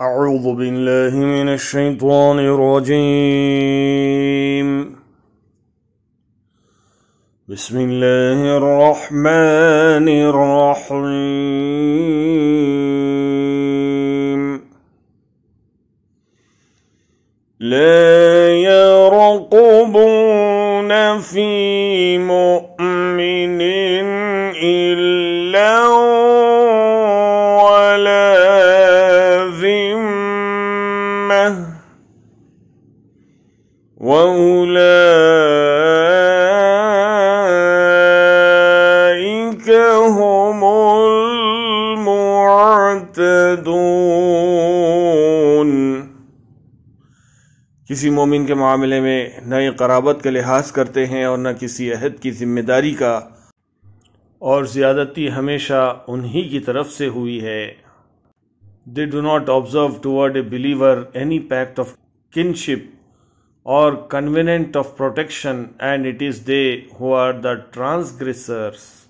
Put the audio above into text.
أعوذ بالله من الشيطان الرجيم بسم الله الرحمن الرحيم لا يرقبون في مؤمن إلا किसी मोमिन के मामले में न ये कराबत का लिहाज करते हैं और न किसी अहद की जिम्मेदारी का और ज़्यादती हमेशा उन्हीं की तरफ से हुई है They do not observe toward a believer any pact of kinship or covenant of protection, and it is they who are the transgressors.